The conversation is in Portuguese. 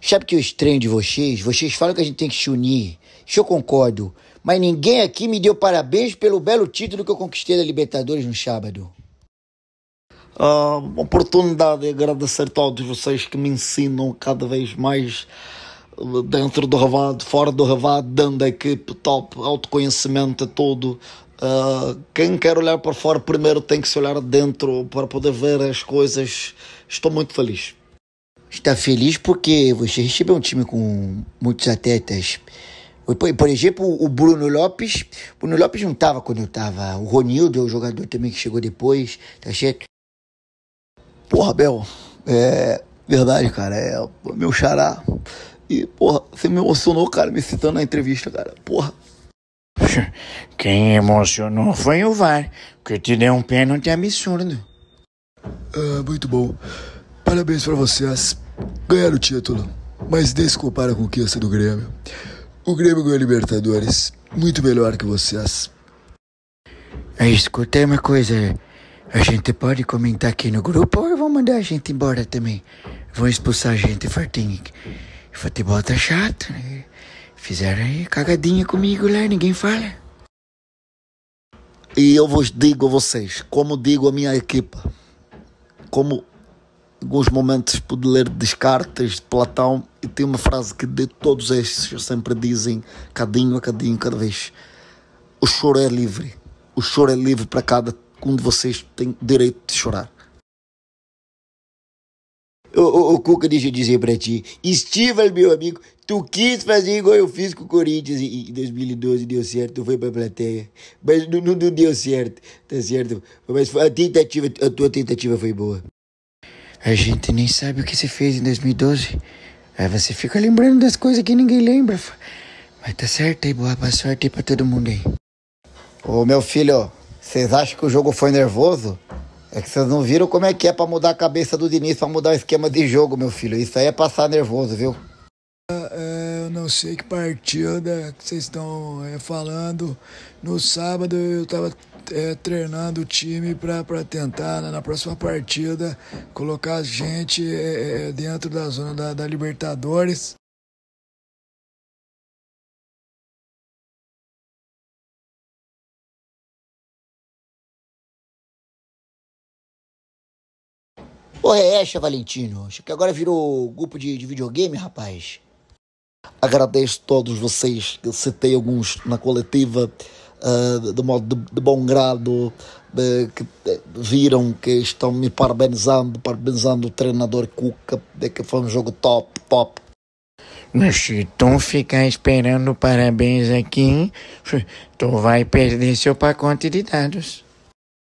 Sabe que eu estranho de vocês? Vocês falam que a gente tem que se unir. Isso eu concordo. Mas ninguém aqui me deu parabéns pelo belo título que eu conquistei da Libertadores no sábado. Ah, a oportunidade de agradecer a todos vocês que me ensinam cada vez mais eh, dentro do Revado, fora do Revado, dando a equipe top, autoconhecimento é todo. Uh, ah, quem quer olhar para fora primeiro tem que se olhar dentro para poder ver as coisas. Estou muito feliz está feliz porque você recebeu um time com muitos atletas. Por exemplo, o Bruno Lopes. O Bruno Lopes não estava quando eu estava. O Ronildo é o jogador também que chegou depois, tá certo? Porra, Bel, é verdade, cara. É meu xará. E, porra, você me emocionou, cara, me citando na entrevista, cara. Porra. Quem emocionou foi o VAR, que te deu um pênalti absurdo. Ah, muito bom. Parabéns para vocês. Ganharam o título, mas desculparam a conquista do Grêmio. O Grêmio ganhou Libertadores, muito melhor que vocês. É, aí, escutei uma coisa. A gente pode comentar aqui no grupo ou vão mandar a gente embora também? Vão expulsar a gente, Fartinho. Futebol tá chato, né? Fizeram aí cagadinha comigo lá, ninguém fala. E eu vos digo a vocês, como digo a minha equipa, como alguns momentos pude ler Descartes, de Platão, e tem uma frase que de todos estes sempre dizem, cadinho a cadinho, cada vez. O choro é livre. O choro é livre para cada um de vocês tem direito de chorar. O, o, o Cuca, deixa eu dizer para ti. Estival, meu amigo, tu quis fazer igual eu fiz com o Corinthians em 2012, deu certo, tu foi a plateia. Mas não, não, não deu certo, tá certo? Mas a tentativa, a tua tentativa foi boa. A gente nem sabe o que se fez em 2012. Aí você fica lembrando das coisas que ninguém lembra. Mas tá certo aí, boa, boa sorte aí pra todo mundo aí. Ô meu filho, vocês acham que o jogo foi nervoso? É que vocês não viram como é que é pra mudar a cabeça do Diniz, pra mudar o esquema de jogo, meu filho. Isso aí é passar nervoso, viu? Ah, ah, eu não sei que partida é que vocês estão eh, falando. No sábado eu tava é, treinando o time para tentar né, na próxima partida colocar a gente é, é, é dentro da zona da, da Libertadores. Porra é essa, é, Valentino? Acho que agora virou grupo de, de videogame, rapaz. Agradeço todos vocês, eu citei alguns na coletiva uh, de modo de, de bom grado, que viram que estão me parabenizando, parabenizando o treinador Cuca, de que foi um jogo top, top. Mas tu ficar esperando parabéns aqui, tu vai perder seu pacote de dados.